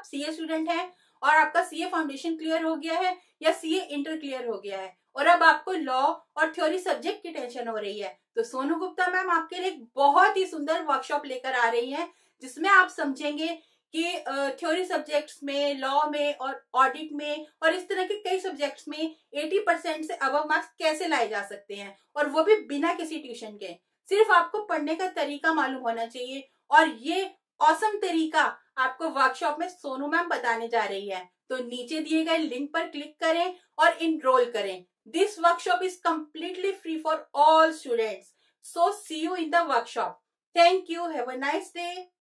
आप CA student हैं और आपका सीए फाउंडेशन क्लियर हो गया है या सीए इंटर क्लियर हो गया है और अब आपको लॉ और थ्योरी सब्जेक्ट की टेंशन हो रही है तो सोनू गुप्ता मैम आपके लिए बहुत ही सुंदर वर्कशॉप लेकर आ रही है जिसमें आप समझेंगे कि थ्योरी सब्जेक्ट्स में लॉ में और ऑडिट में और इस तरह के कई सब्जेक्ट्स में 80 परसेंट से अब मार्क्स कैसे लाए जा सकते हैं और वो भी बिना किसी ट्यूशन के सिर्फ आपको पढ़ने का तरीका मालूम होना चाहिए और ये औसम तरीका आपको वर्कशॉप में सोनू मैम बताने जा रही है तो नीचे दिए गए लिंक पर क्लिक करें और इनरोल करें this workshop is completely free for all students so see you in the workshop thank you have a nice day